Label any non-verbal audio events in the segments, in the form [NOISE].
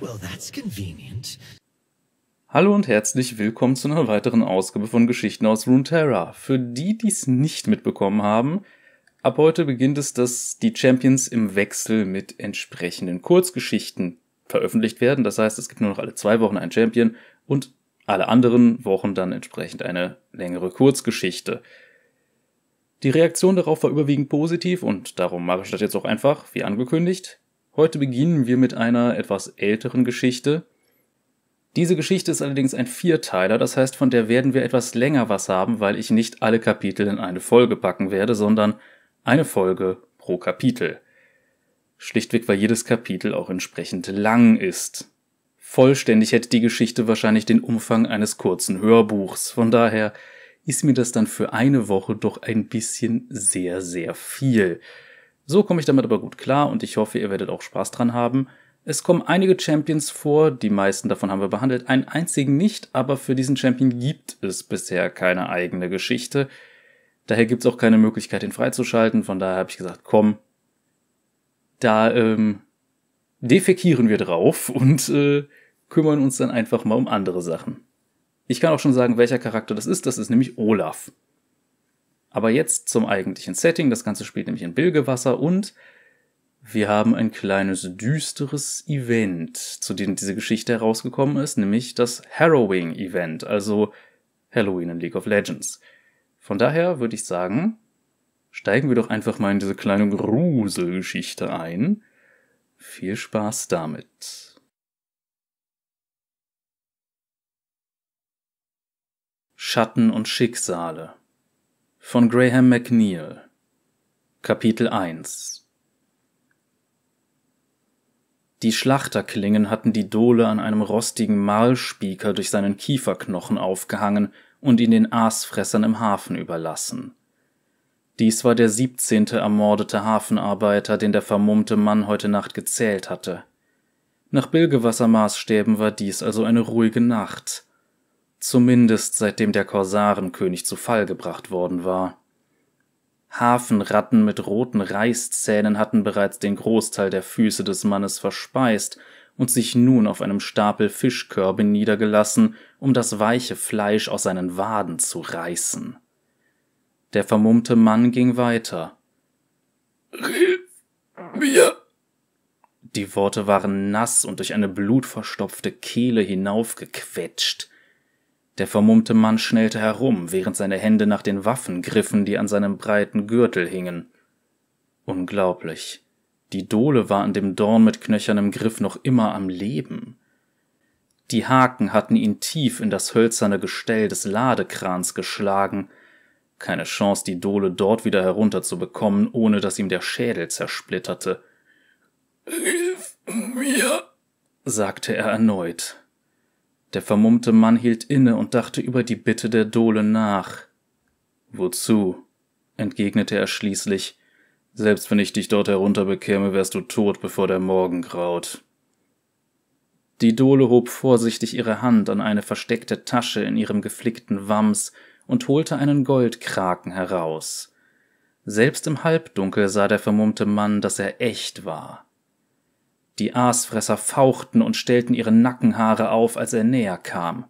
Well, that's convenient. Hallo und herzlich willkommen zu einer weiteren Ausgabe von Geschichten aus Runeterra. Für die, die es nicht mitbekommen haben, ab heute beginnt es, dass die Champions im Wechsel mit entsprechenden Kurzgeschichten veröffentlicht werden. Das heißt, es gibt nur noch alle zwei Wochen einen Champion und alle anderen Wochen dann entsprechend eine längere Kurzgeschichte. Die Reaktion darauf war überwiegend positiv und darum mache ich das jetzt auch einfach, wie angekündigt, Heute beginnen wir mit einer etwas älteren Geschichte. Diese Geschichte ist allerdings ein Vierteiler, das heißt, von der werden wir etwas länger was haben, weil ich nicht alle Kapitel in eine Folge packen werde, sondern eine Folge pro Kapitel. Schlichtweg, weil jedes Kapitel auch entsprechend lang ist. Vollständig hätte die Geschichte wahrscheinlich den Umfang eines kurzen Hörbuchs. Von daher ist mir das dann für eine Woche doch ein bisschen sehr, sehr viel. So komme ich damit aber gut klar und ich hoffe, ihr werdet auch Spaß dran haben. Es kommen einige Champions vor, die meisten davon haben wir behandelt, einen einzigen nicht, aber für diesen Champion gibt es bisher keine eigene Geschichte. Daher gibt es auch keine Möglichkeit, ihn freizuschalten, von daher habe ich gesagt, komm, da ähm, defekieren wir drauf und äh, kümmern uns dann einfach mal um andere Sachen. Ich kann auch schon sagen, welcher Charakter das ist, das ist nämlich Olaf. Aber jetzt zum eigentlichen Setting. Das Ganze spielt nämlich in Bilgewasser und wir haben ein kleines düsteres Event, zu dem diese Geschichte herausgekommen ist, nämlich das Harrowing Event, also Halloween in League of Legends. Von daher würde ich sagen, steigen wir doch einfach mal in diese kleine Gruselgeschichte ein. Viel Spaß damit. Schatten und Schicksale von Graham McNeil Kapitel 1 Die Schlachterklingen hatten die Dohle an einem rostigen Mahlspieker durch seinen Kieferknochen aufgehangen und ihn den Aasfressern im Hafen überlassen. Dies war der siebzehnte ermordete Hafenarbeiter, den der vermummte Mann heute Nacht gezählt hatte. Nach Bilgewassermaßstäben war dies also eine ruhige Nacht – zumindest seitdem der Korsarenkönig zu Fall gebracht worden war. Hafenratten mit roten Reißzähnen hatten bereits den Großteil der Füße des Mannes verspeist und sich nun auf einem Stapel Fischkörbe niedergelassen, um das weiche Fleisch aus seinen Waden zu reißen. Der vermummte Mann ging weiter. Hilf mir! Die Worte waren nass und durch eine blutverstopfte Kehle hinaufgequetscht. Der vermummte Mann schnellte herum, während seine Hände nach den Waffen griffen, die an seinem breiten Gürtel hingen. Unglaublich. Die Dohle war an dem Dorn mit knöchernem Griff noch immer am Leben. Die Haken hatten ihn tief in das hölzerne Gestell des Ladekrans geschlagen. Keine Chance, die Dohle dort wieder herunterzubekommen, ohne dass ihm der Schädel zersplitterte. Hilf mir, sagte er erneut. Der vermummte Mann hielt inne und dachte über die Bitte der Dole nach. Wozu? entgegnete er schließlich. Selbst wenn ich dich dort herunterbekäme, wärst du tot, bevor der Morgen graut. Die Dole hob vorsichtig ihre Hand an eine versteckte Tasche in ihrem geflickten Wams und holte einen Goldkraken heraus. Selbst im Halbdunkel sah der vermummte Mann, dass er echt war. Die Aasfresser fauchten und stellten ihre Nackenhaare auf, als er näher kam.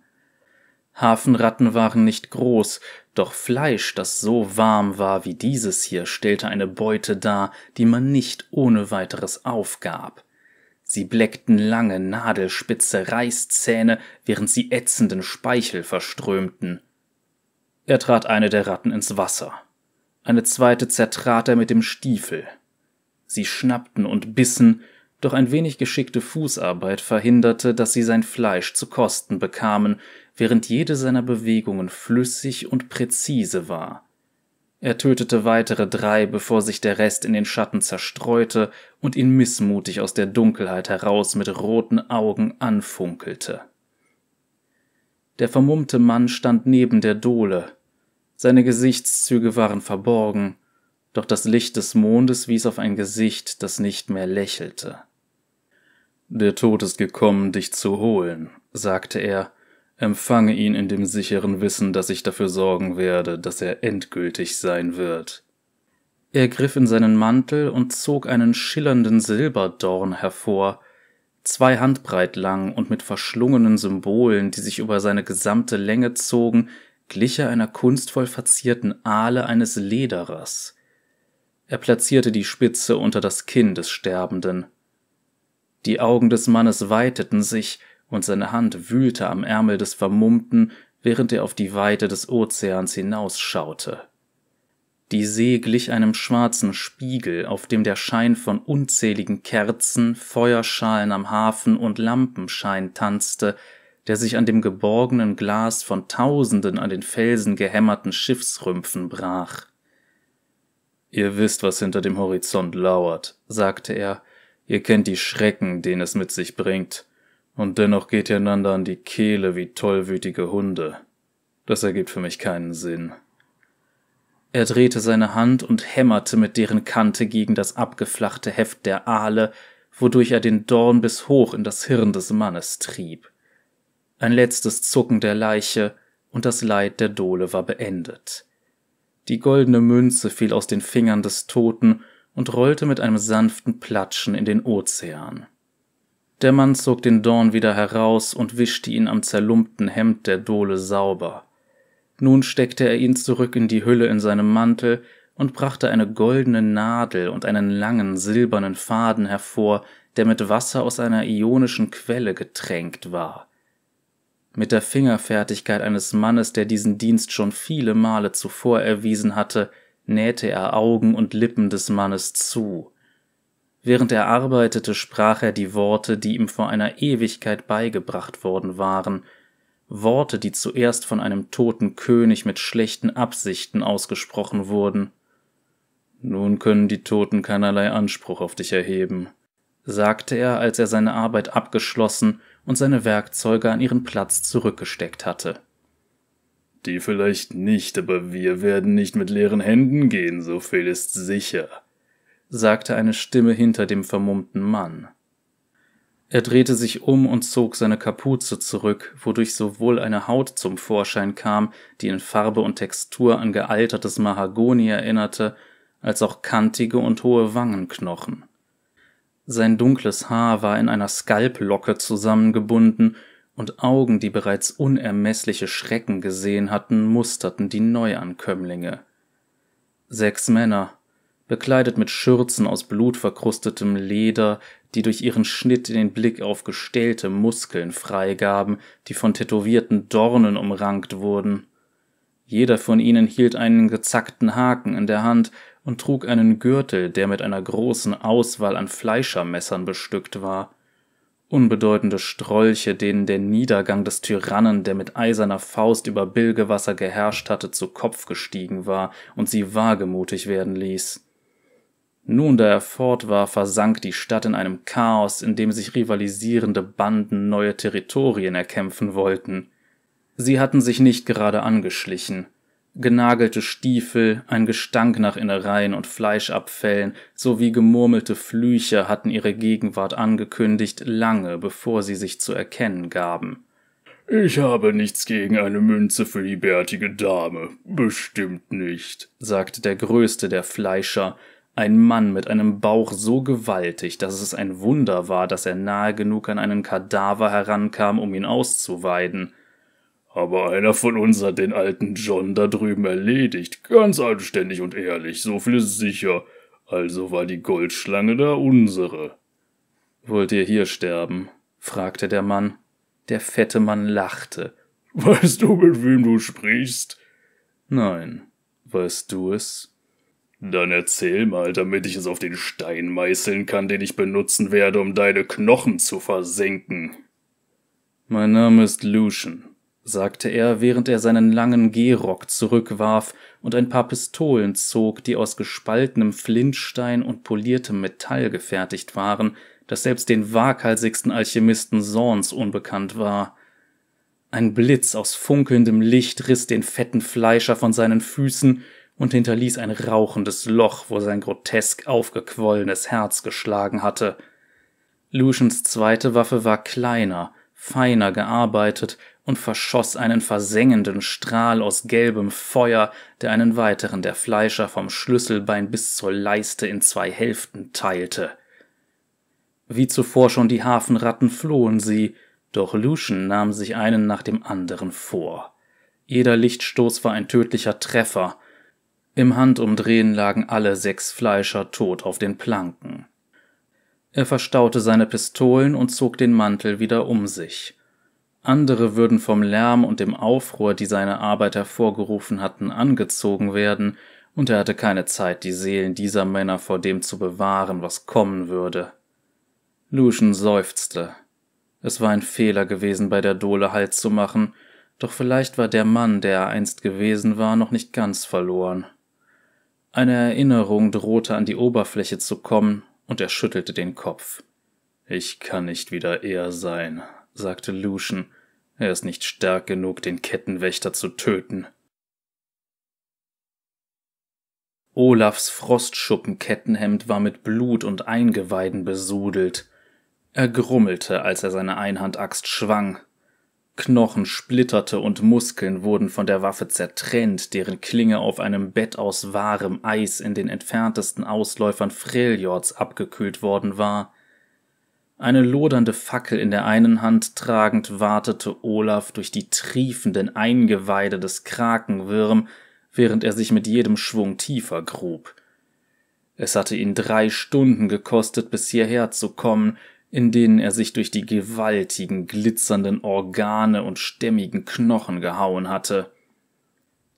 Hafenratten waren nicht groß, doch Fleisch, das so warm war wie dieses hier, stellte eine Beute dar, die man nicht ohne weiteres aufgab. Sie bleckten lange, nadelspitze Reißzähne, während sie ätzenden Speichel verströmten. Er trat eine der Ratten ins Wasser. Eine zweite zertrat er mit dem Stiefel. Sie schnappten und bissen, doch ein wenig geschickte Fußarbeit verhinderte, dass sie sein Fleisch zu kosten bekamen, während jede seiner Bewegungen flüssig und präzise war. Er tötete weitere drei, bevor sich der Rest in den Schatten zerstreute und ihn missmutig aus der Dunkelheit heraus mit roten Augen anfunkelte. Der vermummte Mann stand neben der Dohle. Seine Gesichtszüge waren verborgen, doch das Licht des Mondes wies auf ein Gesicht, das nicht mehr lächelte. Der Tod ist gekommen, dich zu holen, sagte er, empfange ihn in dem sicheren Wissen, dass ich dafür sorgen werde, dass er endgültig sein wird. Er griff in seinen Mantel und zog einen schillernden Silberdorn hervor, zwei Handbreit lang und mit verschlungenen Symbolen, die sich über seine gesamte Länge zogen, glich er einer kunstvoll verzierten Ahle eines Lederers. Er platzierte die Spitze unter das Kinn des Sterbenden. Die Augen des Mannes weiteten sich, und seine Hand wühlte am Ärmel des Vermummten, während er auf die Weite des Ozeans hinausschaute. Die See glich einem schwarzen Spiegel, auf dem der Schein von unzähligen Kerzen, Feuerschalen am Hafen und Lampenschein tanzte, der sich an dem geborgenen Glas von tausenden an den Felsen gehämmerten Schiffsrümpfen brach. Ihr wisst, was hinter dem Horizont lauert, sagte er Ihr kennt die Schrecken, den es mit sich bringt, und dennoch geht ihr einander an die Kehle wie tollwütige Hunde. Das ergibt für mich keinen Sinn. Er drehte seine Hand und hämmerte mit deren Kante gegen das abgeflachte Heft der Aale, wodurch er den Dorn bis hoch in das Hirn des Mannes trieb. Ein letztes Zucken der Leiche und das Leid der Dole war beendet. Die goldene Münze fiel aus den Fingern des Toten und rollte mit einem sanften Platschen in den Ozean. Der Mann zog den Dorn wieder heraus und wischte ihn am zerlumpten Hemd der Dole sauber. Nun steckte er ihn zurück in die Hülle in seinem Mantel und brachte eine goldene Nadel und einen langen silbernen Faden hervor, der mit Wasser aus einer ionischen Quelle getränkt war. Mit der Fingerfertigkeit eines Mannes, der diesen Dienst schon viele Male zuvor erwiesen hatte, nähte er Augen und Lippen des Mannes zu. Während er arbeitete, sprach er die Worte, die ihm vor einer Ewigkeit beigebracht worden waren, Worte, die zuerst von einem toten König mit schlechten Absichten ausgesprochen wurden. Nun können die Toten keinerlei Anspruch auf dich erheben, sagte er, als er seine Arbeit abgeschlossen und seine Werkzeuge an ihren Platz zurückgesteckt hatte. Die vielleicht nicht, aber wir werden nicht mit leeren Händen gehen, so viel ist sicher, sagte eine Stimme hinter dem vermummten Mann. Er drehte sich um und zog seine Kapuze zurück, wodurch sowohl eine Haut zum Vorschein kam, die in Farbe und Textur an gealtertes Mahagoni erinnerte, als auch kantige und hohe Wangenknochen. Sein dunkles Haar war in einer Skalplocke zusammengebunden und Augen, die bereits unermessliche Schrecken gesehen hatten, musterten die Neuankömmlinge. Sechs Männer, bekleidet mit Schürzen aus blutverkrustetem Leder, die durch ihren Schnitt den Blick auf gestählte Muskeln freigaben, die von tätowierten Dornen umrankt wurden. Jeder von ihnen hielt einen gezackten Haken in der Hand und trug einen Gürtel, der mit einer großen Auswahl an Fleischermessern bestückt war unbedeutende Strolche, denen der Niedergang des Tyrannen, der mit eiserner Faust über Bilgewasser geherrscht hatte, zu Kopf gestiegen war und sie wagemutig werden ließ. Nun, da er fort war, versank die Stadt in einem Chaos, in dem sich rivalisierende Banden neue Territorien erkämpfen wollten. Sie hatten sich nicht gerade angeschlichen genagelte Stiefel, ein Gestank nach Innereien und Fleischabfällen sowie gemurmelte Flüche hatten ihre Gegenwart angekündigt, lange bevor sie sich zu erkennen gaben. Ich habe nichts gegen eine Münze für die bärtige Dame, bestimmt nicht, sagte der größte der Fleischer, ein Mann mit einem Bauch so gewaltig, dass es ein Wunder war, dass er nahe genug an einen Kadaver herankam, um ihn auszuweiden. Aber einer von uns hat den alten John da drüben erledigt. Ganz anständig und ehrlich, so viel ist sicher. Also war die Goldschlange da unsere. Wollt ihr hier sterben? fragte der Mann. Der fette Mann lachte. Weißt du, mit wem du sprichst? Nein. Weißt du es? Dann erzähl mal, damit ich es auf den Stein meißeln kann, den ich benutzen werde, um deine Knochen zu versenken. Mein Name ist Lucian, sagte er, während er seinen langen Gehrock zurückwarf und ein paar Pistolen zog, die aus gespaltenem Flintstein und poliertem Metall gefertigt waren, das selbst den waghalsigsten Alchemisten Sorns unbekannt war. Ein Blitz aus funkelndem Licht riss den fetten Fleischer von seinen Füßen und hinterließ ein rauchendes Loch, wo sein grotesk aufgequollenes Herz geschlagen hatte. Lucians zweite Waffe war kleiner, feiner gearbeitet und verschoss einen versengenden Strahl aus gelbem Feuer, der einen weiteren der Fleischer vom Schlüsselbein bis zur Leiste in zwei Hälften teilte. Wie zuvor schon die Hafenratten flohen sie, doch Lucian nahm sich einen nach dem anderen vor. Jeder Lichtstoß war ein tödlicher Treffer. Im Handumdrehen lagen alle sechs Fleischer tot auf den Planken. Er verstaute seine Pistolen und zog den Mantel wieder um sich. Andere würden vom Lärm und dem Aufruhr, die seine Arbeit hervorgerufen hatten, angezogen werden, und er hatte keine Zeit, die Seelen dieser Männer vor dem zu bewahren, was kommen würde. Lucian seufzte. Es war ein Fehler gewesen, bei der Dole Halt zu machen, doch vielleicht war der Mann, der er einst gewesen war, noch nicht ganz verloren. Eine Erinnerung drohte an die Oberfläche zu kommen, und er schüttelte den Kopf. Ich kann nicht wieder er sein, sagte Lucian er ist nicht stark genug, den Kettenwächter zu töten. Olafs Frostschuppenkettenhemd war mit Blut und Eingeweiden besudelt. Er grummelte, als er seine Einhandaxt schwang. Knochen splitterte und Muskeln wurden von der Waffe zertrennt, deren Klinge auf einem Bett aus wahrem Eis in den entferntesten Ausläufern Freljords abgekühlt worden war. Eine lodernde Fackel in der einen Hand tragend wartete Olaf durch die triefenden Eingeweide des Krakenwirm, während er sich mit jedem Schwung tiefer grub. Es hatte ihn drei Stunden gekostet, bis hierher zu kommen, in denen er sich durch die gewaltigen, glitzernden Organe und stämmigen Knochen gehauen hatte.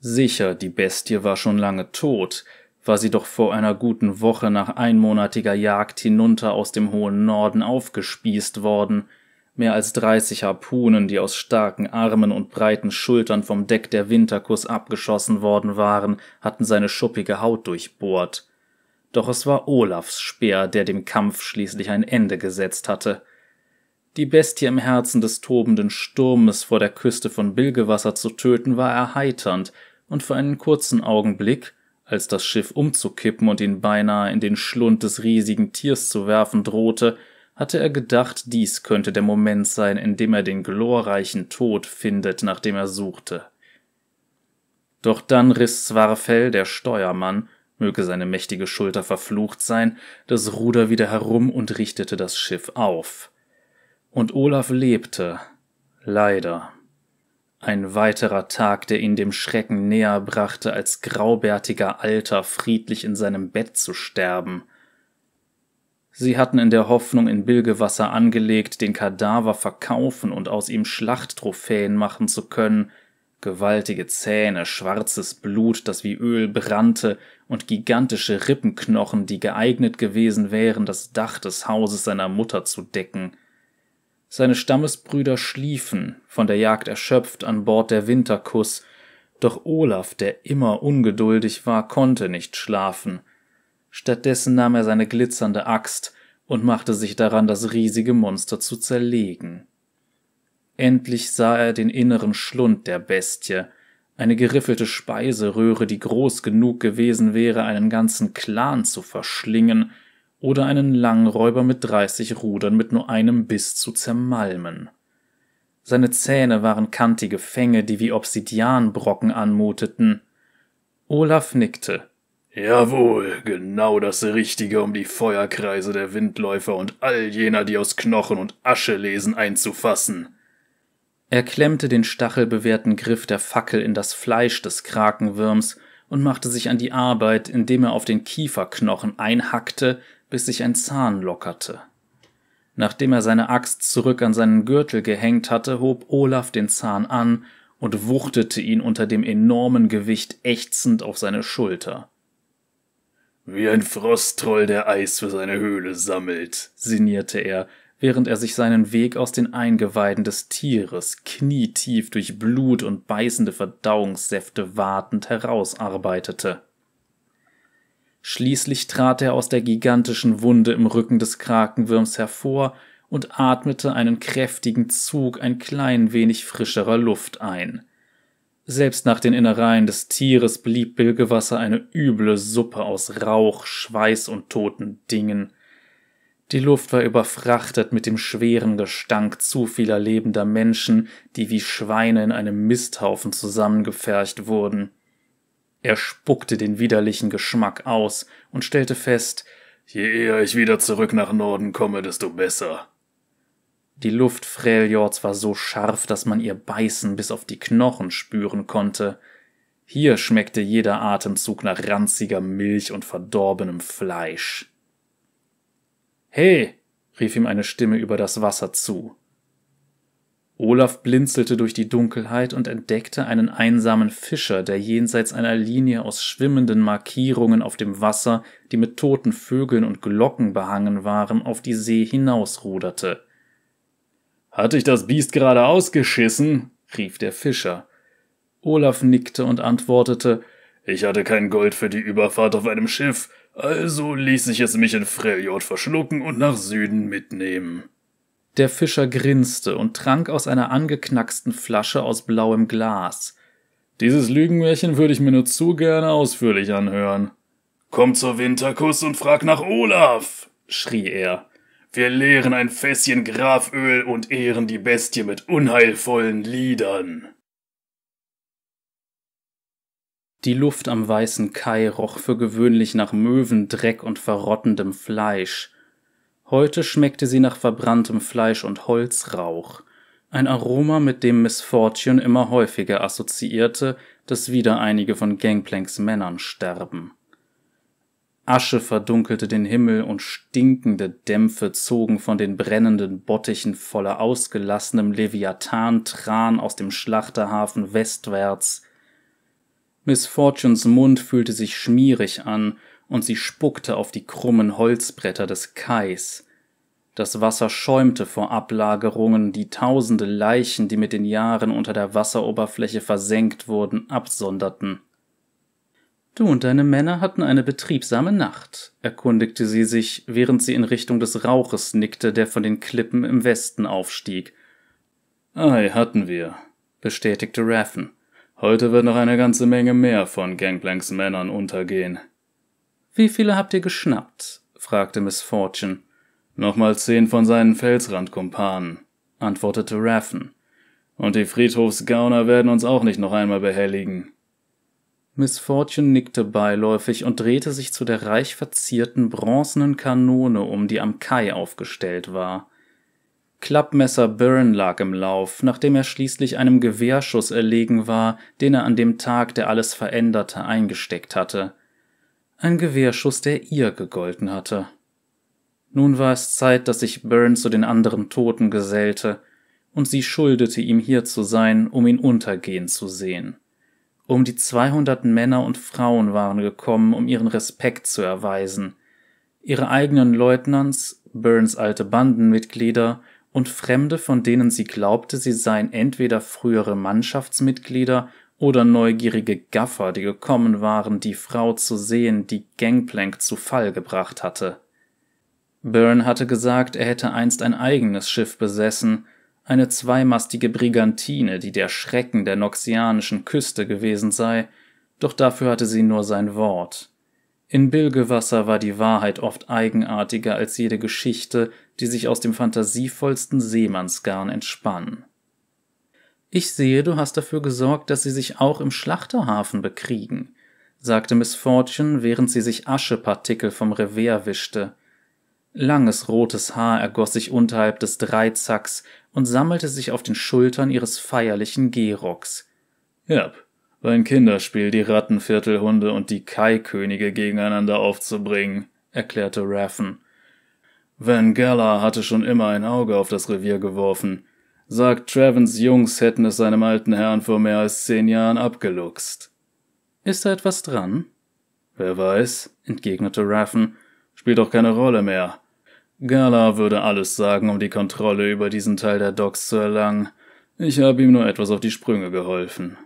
Sicher, die Bestie war schon lange tot, war sie doch vor einer guten Woche nach einmonatiger Jagd hinunter aus dem hohen Norden aufgespießt worden. Mehr als dreißig Harpunen, die aus starken Armen und breiten Schultern vom Deck der Winterkuss abgeschossen worden waren, hatten seine schuppige Haut durchbohrt. Doch es war Olafs Speer, der dem Kampf schließlich ein Ende gesetzt hatte. Die Bestie im Herzen des tobenden Sturmes vor der Küste von Bilgewasser zu töten, war erheiternd, und für einen kurzen Augenblick, als das Schiff umzukippen und ihn beinahe in den Schlund des riesigen Tiers zu werfen drohte, hatte er gedacht, dies könnte der Moment sein, in dem er den glorreichen Tod findet, nach dem er suchte. Doch dann riss Zwarfell, der Steuermann, möge seine mächtige Schulter verflucht sein, das Ruder wieder herum und richtete das Schiff auf. Und Olaf lebte, leider. Ein weiterer Tag, der ihn dem Schrecken näher brachte, als graubärtiger Alter friedlich in seinem Bett zu sterben. Sie hatten in der Hoffnung in Bilgewasser angelegt, den Kadaver verkaufen und aus ihm Schlachttrophäen machen zu können, gewaltige Zähne, schwarzes Blut, das wie Öl brannte, und gigantische Rippenknochen, die geeignet gewesen wären, das Dach des Hauses seiner Mutter zu decken – seine Stammesbrüder schliefen, von der Jagd erschöpft, an Bord der Winterkuss, doch Olaf, der immer ungeduldig war, konnte nicht schlafen. Stattdessen nahm er seine glitzernde Axt und machte sich daran, das riesige Monster zu zerlegen. Endlich sah er den inneren Schlund der Bestie, eine geriffelte Speiseröhre, die groß genug gewesen wäre, einen ganzen Clan zu verschlingen, oder einen Langräuber mit 30 Rudern mit nur einem Biss zu zermalmen. Seine Zähne waren kantige Fänge, die wie Obsidianbrocken anmuteten. Olaf nickte. Jawohl, genau das Richtige, um die Feuerkreise der Windläufer und all jener, die aus Knochen und Asche lesen, einzufassen. Er klemmte den stachelbewehrten Griff der Fackel in das Fleisch des Krakenwürms und machte sich an die Arbeit, indem er auf den Kieferknochen einhackte, bis sich ein Zahn lockerte. Nachdem er seine Axt zurück an seinen Gürtel gehängt hatte, hob Olaf den Zahn an und wuchtete ihn unter dem enormen Gewicht ächzend auf seine Schulter. Wie ein Frosttroll, der Eis für seine Höhle sammelt, sinnierte er, während er sich seinen Weg aus den Eingeweiden des Tieres knietief durch Blut und beißende Verdauungssäfte wartend herausarbeitete. Schließlich trat er aus der gigantischen Wunde im Rücken des Krakenwürms hervor und atmete einen kräftigen Zug ein klein wenig frischerer Luft ein. Selbst nach den Innereien des Tieres blieb Bilgewasser eine üble Suppe aus Rauch, Schweiß und toten Dingen. Die Luft war überfrachtet mit dem schweren Gestank zu vieler lebender Menschen, die wie Schweine in einem Misthaufen zusammengefercht wurden. Er spuckte den widerlichen Geschmack aus und stellte fest, je eher ich wieder zurück nach Norden komme, desto besser. Die Luft Freljords war so scharf, dass man ihr Beißen bis auf die Knochen spüren konnte. Hier schmeckte jeder Atemzug nach ranziger Milch und verdorbenem Fleisch. Hey, rief ihm eine Stimme über das Wasser zu. Olaf blinzelte durch die Dunkelheit und entdeckte einen einsamen Fischer, der jenseits einer Linie aus schwimmenden Markierungen auf dem Wasser, die mit toten Vögeln und Glocken behangen waren, auf die See hinausruderte. Hatte ich das Biest gerade ausgeschissen? rief der Fischer. Olaf nickte und antwortete Ich hatte kein Gold für die Überfahrt auf einem Schiff, also ließ ich es mich in Freljord verschlucken und nach Süden mitnehmen. Der Fischer grinste und trank aus einer angeknacksten Flasche aus blauem Glas. Dieses Lügenmärchen würde ich mir nur zu gerne ausführlich anhören. Komm zur Winterkuss und frag nach Olaf, schrie er. Wir leeren ein Fässchen Graföl und ehren die Bestie mit unheilvollen Liedern. Die Luft am weißen Kai roch für gewöhnlich nach Möwen, Dreck und verrottendem Fleisch. Heute schmeckte sie nach verbranntem Fleisch und Holzrauch. Ein Aroma, mit dem Miss Fortune immer häufiger assoziierte, dass wieder einige von Gangplanks Männern sterben. Asche verdunkelte den Himmel und stinkende Dämpfe zogen von den brennenden Bottichen voller ausgelassenem Leviathan-Tran aus dem Schlachterhafen westwärts. Miss Fortunes Mund fühlte sich schmierig an, und sie spuckte auf die krummen Holzbretter des Kais. Das Wasser schäumte vor Ablagerungen, die tausende Leichen, die mit den Jahren unter der Wasseroberfläche versenkt wurden, absonderten. Du und deine Männer hatten eine betriebsame Nacht, erkundigte sie sich, während sie in Richtung des Rauches nickte, der von den Klippen im Westen aufstieg. Ei, hatten wir, bestätigte Raffen. Heute wird noch eine ganze Menge mehr von Gangplanks Männern untergehen. Wie viele habt ihr geschnappt? fragte Miss Fortune. Nochmal zehn von seinen Felsrandkumpanen, antwortete Raffen. Und die Friedhofsgauner werden uns auch nicht noch einmal behelligen. Miss Fortune nickte beiläufig und drehte sich zu der reich verzierten bronzenen Kanone um, die am Kai aufgestellt war. Klappmesser Byrne lag im Lauf, nachdem er schließlich einem Gewehrschuss erlegen war, den er an dem Tag, der alles veränderte, eingesteckt hatte. Ein Gewehrschuss, der ihr gegolten hatte. Nun war es Zeit, dass sich Byrne zu den anderen Toten gesellte, und sie schuldete ihm hier zu sein, um ihn untergehen zu sehen. Um die 200 Männer und Frauen waren gekommen, um ihren Respekt zu erweisen. Ihre eigenen Leutnants, Burns alte Bandenmitglieder und Fremde, von denen sie glaubte, sie seien entweder frühere Mannschaftsmitglieder oder neugierige Gaffer, die gekommen waren, die Frau zu sehen, die Gangplank zu Fall gebracht hatte. Byrne hatte gesagt, er hätte einst ein eigenes Schiff besessen, eine zweimastige Brigantine, die der Schrecken der noxianischen Küste gewesen sei, doch dafür hatte sie nur sein Wort. In Bilgewasser war die Wahrheit oft eigenartiger als jede Geschichte, die sich aus dem fantasievollsten Seemannsgarn entspann. Ich sehe, du hast dafür gesorgt, dass sie sich auch im Schlachterhafen bekriegen, sagte Miss Fortune, während sie sich Aschepartikel vom Revier wischte. Langes rotes Haar ergoss sich unterhalb des Dreizacks und sammelte sich auf den Schultern ihres feierlichen Gehrocks. Herb, Ein Kinderspiel die Rattenviertelhunde und die Kaikönige gegeneinander aufzubringen, erklärte Raffen. Van Geller hatte schon immer ein Auge auf das Revier geworfen sagt, Travens Jungs hätten es seinem alten Herrn vor mehr als zehn Jahren abgeluchst. Ist da etwas dran? Wer weiß, entgegnete Raffen, spielt auch keine Rolle mehr. Gala würde alles sagen, um die Kontrolle über diesen Teil der Docks zu erlangen. Ich habe ihm nur etwas auf die Sprünge geholfen.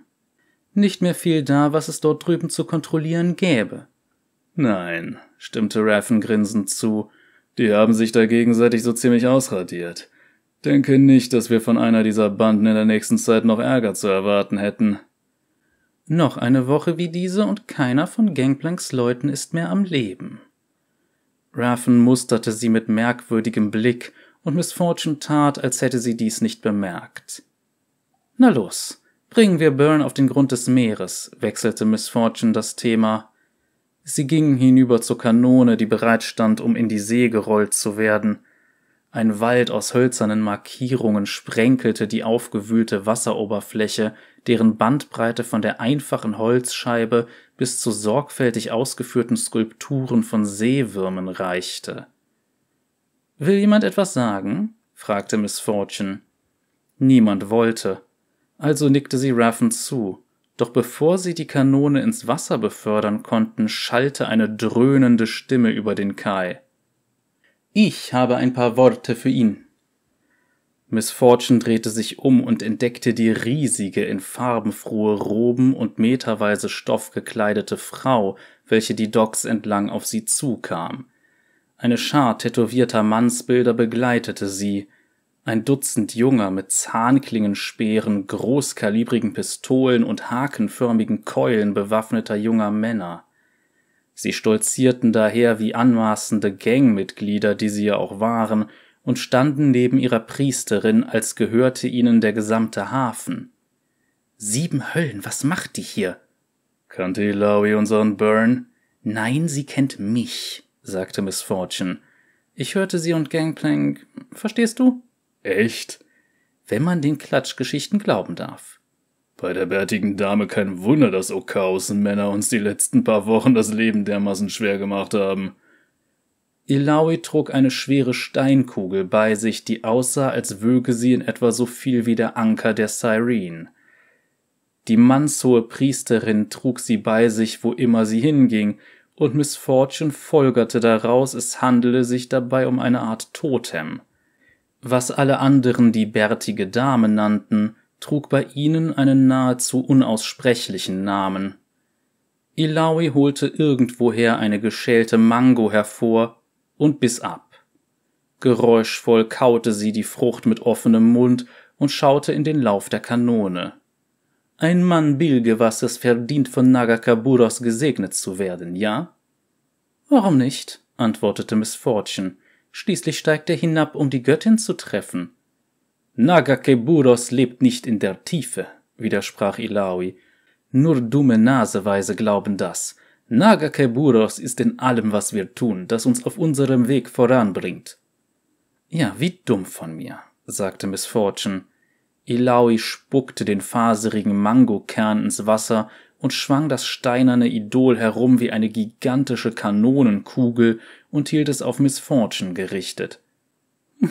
Nicht mehr viel da, was es dort drüben zu kontrollieren gäbe. Nein, stimmte Raffen grinsend zu. Die haben sich da gegenseitig so ziemlich ausradiert. Denke nicht, dass wir von einer dieser Banden in der nächsten Zeit noch Ärger zu erwarten hätten. Noch eine Woche wie diese und keiner von Gangplanks Leuten ist mehr am Leben. Raffen musterte sie mit merkwürdigem Blick und Miss Fortune tat, als hätte sie dies nicht bemerkt. Na los, bringen wir Byrne auf den Grund des Meeres, wechselte Miss Fortune das Thema. Sie gingen hinüber zur Kanone, die bereit stand, um in die See gerollt zu werden. Ein Wald aus hölzernen Markierungen sprenkelte die aufgewühlte Wasseroberfläche, deren Bandbreite von der einfachen Holzscheibe bis zu sorgfältig ausgeführten Skulpturen von Seewürmen reichte. Will jemand etwas sagen? fragte Miss Fortune. Niemand wollte. Also nickte sie Raffen zu. Doch bevor sie die Kanone ins Wasser befördern konnten, schallte eine dröhnende Stimme über den Kai. Ich habe ein paar Worte für ihn. Miss Fortune drehte sich um und entdeckte die riesige, in farbenfrohe Roben und meterweise Stoff gekleidete Frau, welche die Docks entlang auf sie zukam. Eine Schar tätowierter Mannsbilder begleitete sie, ein Dutzend junger mit Zahnklingenschweren, großkalibrigen Pistolen und hakenförmigen Keulen bewaffneter junger Männer. Sie stolzierten daher wie anmaßende Gangmitglieder, die sie ja auch waren, und standen neben ihrer Priesterin, als gehörte ihnen der gesamte Hafen. Sieben Höllen, was macht die hier? Kannte Ilawi unseren Burn? Nein, sie kennt mich, sagte Miss Fortune. Ich hörte sie und Gangplank. Verstehst du? Echt? Wenn man den Klatschgeschichten glauben darf. Bei der bärtigen Dame kein Wunder, dass Okausen-Männer uns die letzten paar Wochen das Leben dermaßen schwer gemacht haben. Ilaui trug eine schwere Steinkugel bei sich, die aussah, als wöge sie in etwa so viel wie der Anker der Sirene. Die mannshohe Priesterin trug sie bei sich, wo immer sie hinging, und Miss Fortune folgerte daraus, es handele sich dabei um eine Art Totem. Was alle anderen die bärtige Dame nannten, trug bei ihnen einen nahezu unaussprechlichen Namen. Ilaoi holte irgendwoher eine geschälte Mango hervor und biss ab. Geräuschvoll kaute sie die Frucht mit offenem Mund und schaute in den Lauf der Kanone. Ein Mann bilge, was es verdient, von Nagakaburos gesegnet zu werden, ja? Warum nicht? antwortete Miss Fortune. Schließlich steigt er hinab, um die Göttin zu treffen. Nagakeburos lebt nicht in der Tiefe, widersprach Ilaoi. Nur dumme Naseweise glauben das. Nagakeburos ist in allem, was wir tun, das uns auf unserem Weg voranbringt. Ja, wie dumm von mir, sagte Miss Fortune. Ilaoi spuckte den faserigen Mangokern ins Wasser und schwang das steinerne Idol herum wie eine gigantische Kanonenkugel und hielt es auf Miss Fortune gerichtet. [LAUGHS]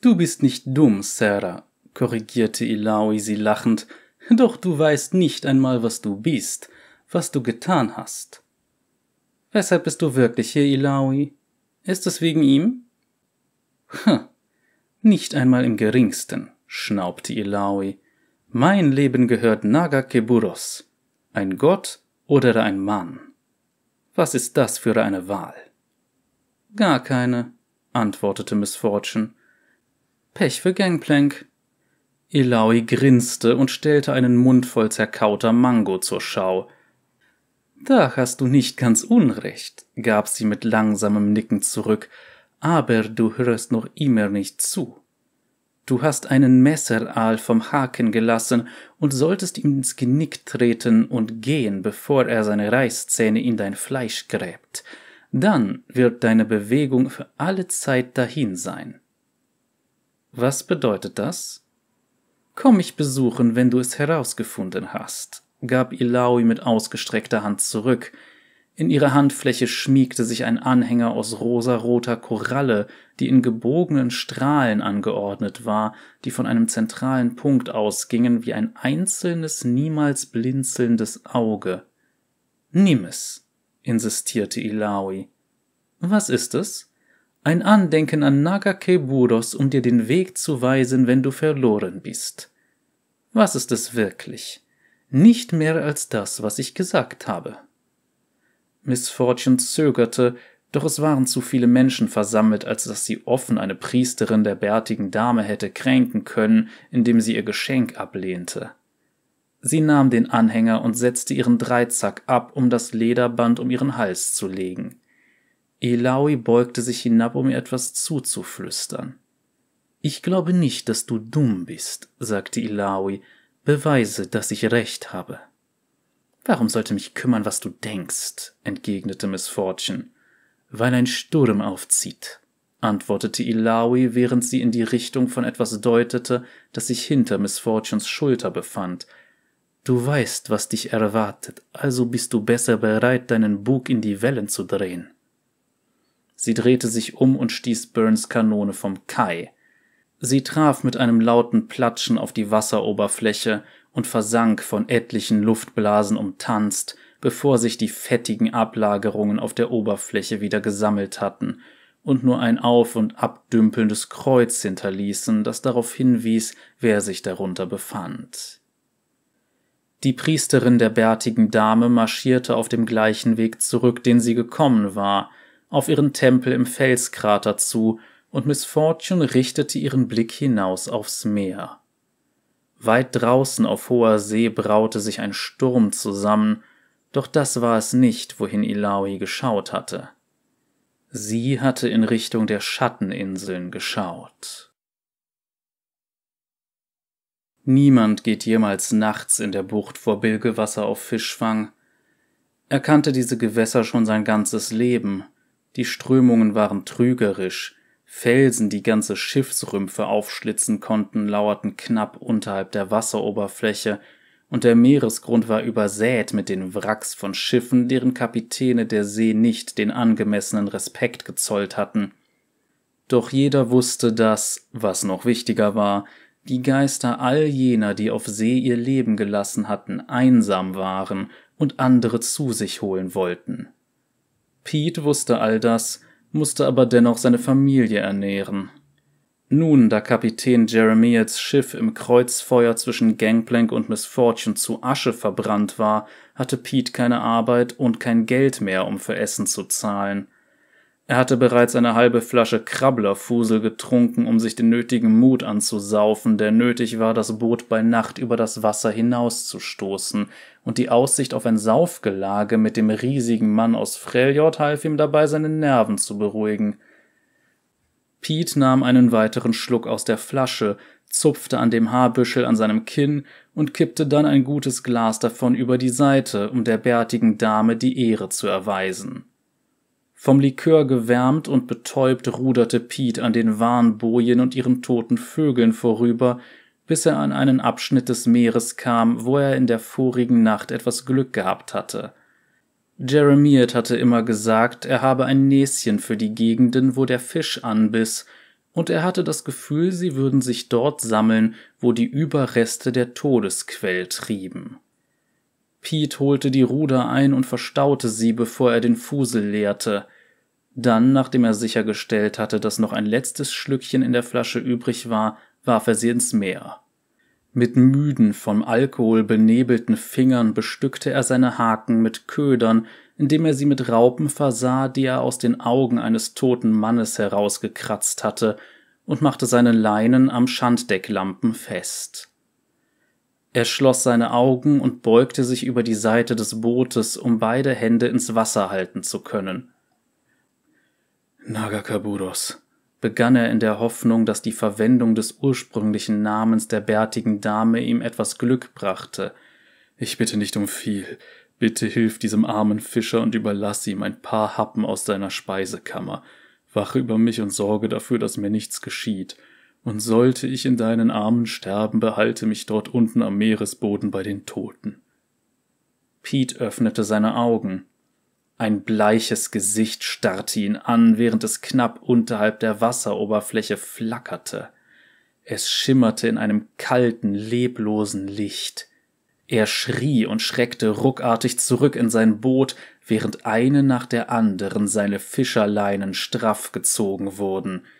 Du bist nicht dumm, Sarah, korrigierte Ilaoi sie lachend, doch du weißt nicht einmal, was du bist, was du getan hast. Weshalb bist du wirklich hier, Ilaoi? Ist es wegen ihm? Hm, nicht einmal im geringsten, schnaubte Ilaoi. Mein Leben gehört Naga Keburos, ein Gott oder ein Mann. Was ist das für eine Wahl? Gar keine, antwortete Miss Fortune. Pech für Gangplank. Ilaoi grinste und stellte einen Mund voll zerkauter Mango zur Schau. Da hast du nicht ganz Unrecht, gab sie mit langsamem Nicken zurück, aber du hörst noch immer nicht zu. Du hast einen Messeraal vom Haken gelassen und solltest ihm ins Genick treten und gehen, bevor er seine Reißzähne in dein Fleisch gräbt. Dann wird deine Bewegung für alle Zeit dahin sein. Was bedeutet das? Komm mich besuchen, wenn du es herausgefunden hast, gab Ilaoi mit ausgestreckter Hand zurück. In ihre Handfläche schmiegte sich ein Anhänger aus rosaroter Koralle, die in gebogenen Strahlen angeordnet war, die von einem zentralen Punkt ausgingen wie ein einzelnes, niemals blinzelndes Auge. Nimm es, insistierte Ilaoi. Was ist es? ein Andenken an Nagakeburos, um dir den Weg zu weisen, wenn du verloren bist. Was ist es wirklich? Nicht mehr als das, was ich gesagt habe. Miss Fortune zögerte, doch es waren zu viele Menschen versammelt, als dass sie offen eine Priesterin der bärtigen Dame hätte kränken können, indem sie ihr Geschenk ablehnte. Sie nahm den Anhänger und setzte ihren Dreizack ab, um das Lederband um ihren Hals zu legen. Elaui beugte sich hinab, um ihr etwas zuzuflüstern. Ich glaube nicht, dass du dumm bist, sagte Ilaui. Beweise, dass ich recht habe. Warum sollte mich kümmern, was du denkst? entgegnete Miss Fortune. Weil ein Sturm aufzieht, antwortete Ilaui, während sie in die Richtung von etwas deutete, das sich hinter Miss Fortunes Schulter befand. Du weißt, was dich erwartet, also bist du besser bereit, deinen Bug in die Wellen zu drehen. Sie drehte sich um und stieß Burns Kanone vom Kai. Sie traf mit einem lauten Platschen auf die Wasseroberfläche und versank von etlichen Luftblasen umtanzt, bevor sich die fettigen Ablagerungen auf der Oberfläche wieder gesammelt hatten und nur ein auf- und abdümpelndes Kreuz hinterließen, das darauf hinwies, wer sich darunter befand. Die Priesterin der bärtigen Dame marschierte auf dem gleichen Weg zurück, den sie gekommen war, auf ihren Tempel im Felskrater zu, und Miss Fortune richtete ihren Blick hinaus aufs Meer. Weit draußen auf hoher See braute sich ein Sturm zusammen, doch das war es nicht, wohin Ilaoi geschaut hatte. Sie hatte in Richtung der Schatteninseln geschaut. Niemand geht jemals nachts in der Bucht vor Bilgewasser auf Fischfang. Er kannte diese Gewässer schon sein ganzes Leben – die Strömungen waren trügerisch, Felsen, die ganze Schiffsrümpfe aufschlitzen konnten, lauerten knapp unterhalb der Wasseroberfläche, und der Meeresgrund war übersät mit den Wracks von Schiffen, deren Kapitäne der See nicht den angemessenen Respekt gezollt hatten. Doch jeder wusste, dass, was noch wichtiger war, die Geister all jener, die auf See ihr Leben gelassen hatten, einsam waren und andere zu sich holen wollten. Pete wusste all das, musste aber dennoch seine Familie ernähren. Nun, da Kapitän Jeremiads Schiff im Kreuzfeuer zwischen Gangplank und Miss Fortune zu Asche verbrannt war, hatte Pete keine Arbeit und kein Geld mehr, um für Essen zu zahlen. Er hatte bereits eine halbe Flasche Krabblerfusel getrunken, um sich den nötigen Mut anzusaufen, der nötig war, das Boot bei Nacht über das Wasser hinauszustoßen, und die Aussicht auf ein Saufgelage mit dem riesigen Mann aus Freljord half ihm dabei, seine Nerven zu beruhigen. Pete nahm einen weiteren Schluck aus der Flasche, zupfte an dem Haarbüschel an seinem Kinn und kippte dann ein gutes Glas davon über die Seite, um der bärtigen Dame die Ehre zu erweisen. Vom Likör gewärmt und betäubt ruderte Pete an den Warnbojen und ihren toten Vögeln vorüber, bis er an einen Abschnitt des Meeres kam, wo er in der vorigen Nacht etwas Glück gehabt hatte. Jeremiad hatte immer gesagt, er habe ein Näschen für die Gegenden, wo der Fisch anbiss, und er hatte das Gefühl, sie würden sich dort sammeln, wo die Überreste der Todesquell trieben. Pete holte die Ruder ein und verstaute sie, bevor er den Fusel leerte. Dann, nachdem er sichergestellt hatte, dass noch ein letztes Schlückchen in der Flasche übrig war, warf er sie ins Meer. Mit müden, vom Alkohol benebelten Fingern bestückte er seine Haken mit Ködern, indem er sie mit Raupen versah, die er aus den Augen eines toten Mannes herausgekratzt hatte, und machte seine Leinen am Schanddecklampen fest. Er schloss seine Augen und beugte sich über die Seite des Bootes, um beide Hände ins Wasser halten zu können. Nagakabudos, begann er in der Hoffnung, dass die Verwendung des ursprünglichen Namens der bärtigen Dame ihm etwas Glück brachte. Ich bitte nicht um viel. Bitte hilf diesem armen Fischer und überlass ihm ein paar Happen aus seiner Speisekammer. Wache über mich und sorge dafür, dass mir nichts geschieht. Und sollte ich in deinen Armen sterben, behalte mich dort unten am Meeresboden bei den Toten. Pete öffnete seine Augen. Ein bleiches Gesicht starrte ihn an, während es knapp unterhalb der Wasseroberfläche flackerte. Es schimmerte in einem kalten, leblosen Licht. Er schrie und schreckte ruckartig zurück in sein Boot, während eine nach der anderen seine Fischerleinen straff gezogen wurden –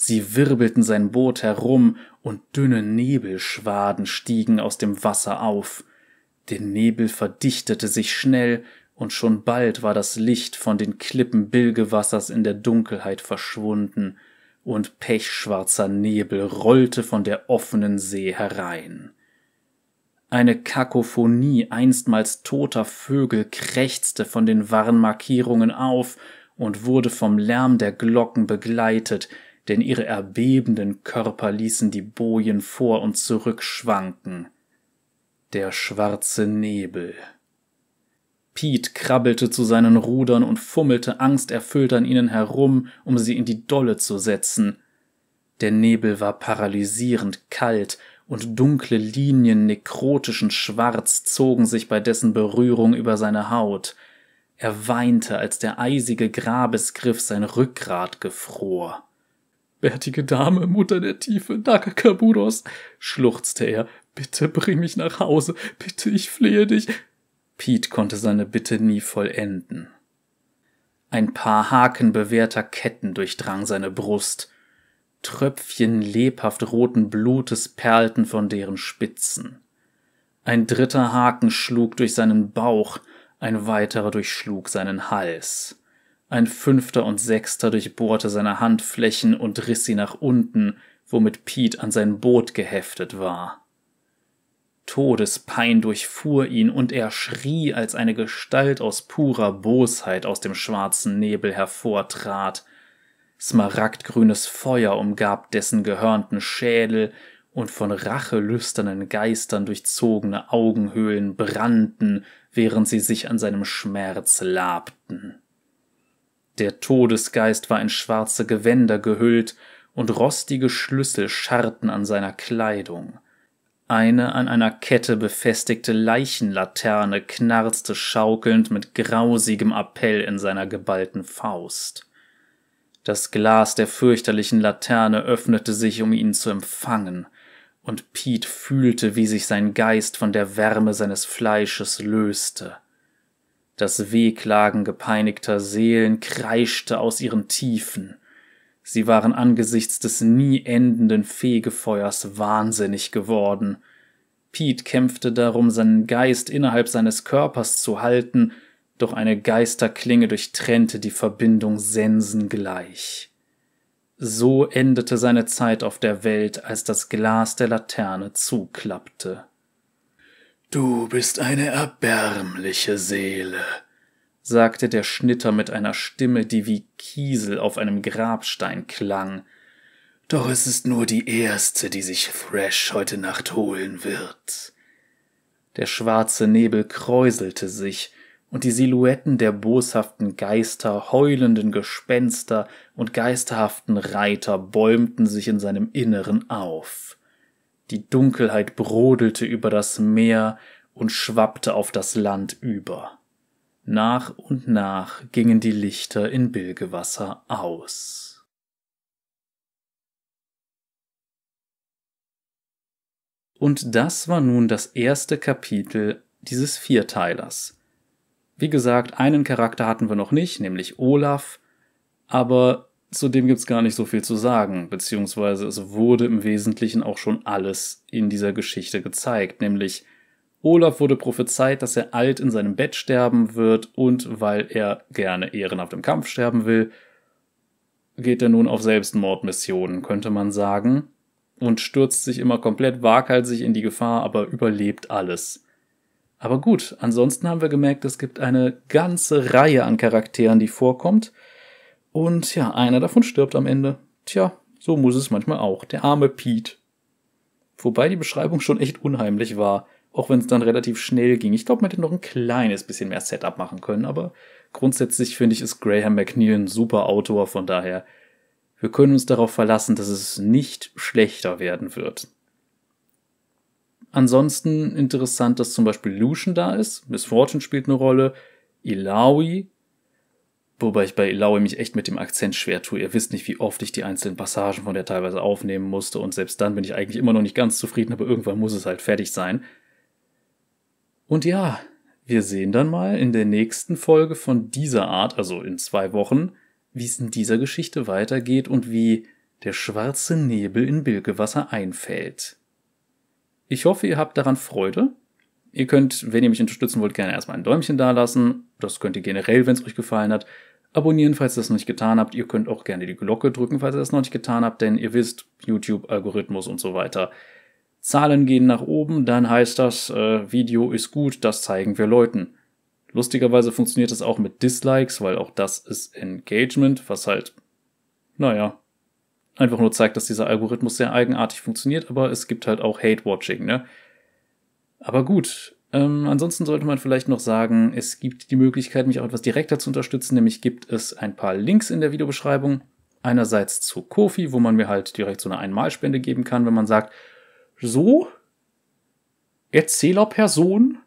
Sie wirbelten sein Boot herum und dünne Nebelschwaden stiegen aus dem Wasser auf. Der Nebel verdichtete sich schnell und schon bald war das Licht von den Klippen Bilgewassers in der Dunkelheit verschwunden und pechschwarzer Nebel rollte von der offenen See herein. Eine Kakophonie einstmals toter Vögel krächzte von den Warnmarkierungen auf und wurde vom Lärm der Glocken begleitet, denn ihre erbebenden Körper ließen die Bojen vor und zurück schwanken. Der schwarze Nebel. Pete krabbelte zu seinen Rudern und fummelte angsterfüllt an ihnen herum, um sie in die Dolle zu setzen. Der Nebel war paralysierend kalt, und dunkle Linien nekrotischen Schwarz zogen sich bei dessen Berührung über seine Haut. Er weinte, als der eisige Grabesgriff sein Rückgrat gefror. Bärtige Dame, Mutter der Tiefe, Nakakaburos, schluchzte er. Bitte bring mich nach Hause, bitte, ich flehe dich. Pete konnte seine Bitte nie vollenden. Ein paar Haken bewehrter Ketten durchdrang seine Brust. Tröpfchen lebhaft roten Blutes perlten von deren Spitzen. Ein dritter Haken schlug durch seinen Bauch, ein weiterer durchschlug seinen Hals. Ein fünfter und sechster durchbohrte seine Handflächen und riss sie nach unten, womit Pete an sein Boot geheftet war. Todespein durchfuhr ihn und er schrie, als eine Gestalt aus purer Bosheit aus dem schwarzen Nebel hervortrat. Smaragdgrünes Feuer umgab dessen gehörnten Schädel und von rachelüsternen Geistern durchzogene Augenhöhlen brannten, während sie sich an seinem Schmerz labten. Der Todesgeist war in schwarze Gewänder gehüllt, und rostige Schlüssel scharrten an seiner Kleidung. Eine an einer Kette befestigte Leichenlaterne knarzte schaukelnd mit grausigem Appell in seiner geballten Faust. Das Glas der fürchterlichen Laterne öffnete sich, um ihn zu empfangen, und Pete fühlte, wie sich sein Geist von der Wärme seines Fleisches löste. Das Wehklagen gepeinigter Seelen kreischte aus ihren Tiefen. Sie waren angesichts des nie endenden Fegefeuers wahnsinnig geworden. Pete kämpfte darum, seinen Geist innerhalb seines Körpers zu halten, doch eine Geisterklinge durchtrennte die Verbindung sensengleich. So endete seine Zeit auf der Welt, als das Glas der Laterne zuklappte. Du bist eine erbärmliche Seele, sagte der Schnitter mit einer Stimme, die wie Kiesel auf einem Grabstein klang. Doch es ist nur die erste, die sich Thrash heute Nacht holen wird. Der schwarze Nebel kräuselte sich, und die Silhouetten der boshaften Geister, heulenden Gespenster und geisterhaften Reiter bäumten sich in seinem Inneren auf. Die Dunkelheit brodelte über das Meer und schwappte auf das Land über. Nach und nach gingen die Lichter in Bilgewasser aus. Und das war nun das erste Kapitel dieses Vierteilers. Wie gesagt, einen Charakter hatten wir noch nicht, nämlich Olaf, aber Zudem gibt es gar nicht so viel zu sagen, beziehungsweise es wurde im Wesentlichen auch schon alles in dieser Geschichte gezeigt, nämlich Olaf wurde prophezeit, dass er alt in seinem Bett sterben wird und weil er gerne ehrenhaft im Kampf sterben will, geht er nun auf Selbstmordmissionen, könnte man sagen, und stürzt sich immer komplett waghalsig in die Gefahr, aber überlebt alles. Aber gut, ansonsten haben wir gemerkt, es gibt eine ganze Reihe an Charakteren, die vorkommt – und ja, einer davon stirbt am Ende. Tja, so muss es manchmal auch. Der arme Pete. Wobei die Beschreibung schon echt unheimlich war, auch wenn es dann relativ schnell ging. Ich glaube, man hätte noch ein kleines bisschen mehr Setup machen können, aber grundsätzlich finde ich, ist Graham McNeil ein super Autor, von daher, wir können uns darauf verlassen, dass es nicht schlechter werden wird. Ansonsten interessant, dass zum Beispiel Lucian da ist, Miss Fortune spielt eine Rolle, Ilawi, Wobei ich bei Ilaue mich echt mit dem Akzent schwer tue. Ihr wisst nicht, wie oft ich die einzelnen Passagen von der teilweise aufnehmen musste und selbst dann bin ich eigentlich immer noch nicht ganz zufrieden, aber irgendwann muss es halt fertig sein. Und ja, wir sehen dann mal in der nächsten Folge von dieser Art, also in zwei Wochen, wie es in dieser Geschichte weitergeht und wie der schwarze Nebel in Bilgewasser einfällt. Ich hoffe, ihr habt daran Freude. Ihr könnt, wenn ihr mich unterstützen wollt, gerne erstmal ein Däumchen dalassen. Das könnt ihr generell, wenn es euch gefallen hat abonnieren, falls ihr das noch nicht getan habt. Ihr könnt auch gerne die Glocke drücken, falls ihr das noch nicht getan habt, denn ihr wisst, YouTube, Algorithmus und so weiter. Zahlen gehen nach oben, dann heißt das, äh, Video ist gut, das zeigen wir Leuten. Lustigerweise funktioniert das auch mit Dislikes, weil auch das ist Engagement, was halt, naja, einfach nur zeigt, dass dieser Algorithmus sehr eigenartig funktioniert, aber es gibt halt auch Hate-Watching, ne? Aber gut, ähm, ansonsten sollte man vielleicht noch sagen, es gibt die Möglichkeit, mich auch etwas direkter zu unterstützen, nämlich gibt es ein paar Links in der Videobeschreibung. Einerseits zu Kofi, wo man mir halt direkt so eine Einmalspende geben kann, wenn man sagt, so, Erzählerperson,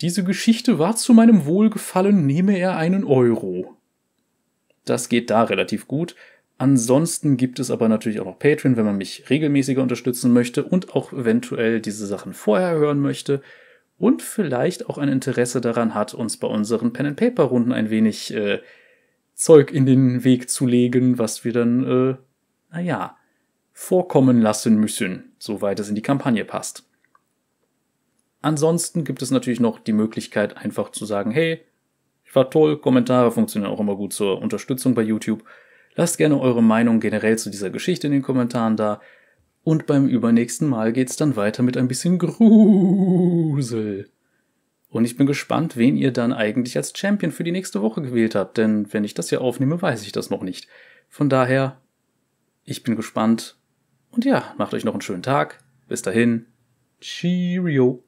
diese Geschichte war zu meinem Wohlgefallen, nehme er einen Euro. Das geht da relativ gut. Ansonsten gibt es aber natürlich auch noch Patreon, wenn man mich regelmäßiger unterstützen möchte und auch eventuell diese Sachen vorher hören möchte und vielleicht auch ein Interesse daran hat, uns bei unseren Pen and Paper Runden ein wenig äh, Zeug in den Weg zu legen, was wir dann, äh, naja, vorkommen lassen müssen, soweit es in die Kampagne passt. Ansonsten gibt es natürlich noch die Möglichkeit, einfach zu sagen, hey, ich war toll, Kommentare funktionieren auch immer gut zur Unterstützung bei YouTube Lasst gerne eure Meinung generell zu dieser Geschichte in den Kommentaren da. Und beim übernächsten Mal geht's dann weiter mit ein bisschen Grusel. Und ich bin gespannt, wen ihr dann eigentlich als Champion für die nächste Woche gewählt habt, denn wenn ich das hier aufnehme, weiß ich das noch nicht. Von daher, ich bin gespannt. Und ja, macht euch noch einen schönen Tag. Bis dahin. Cheerio.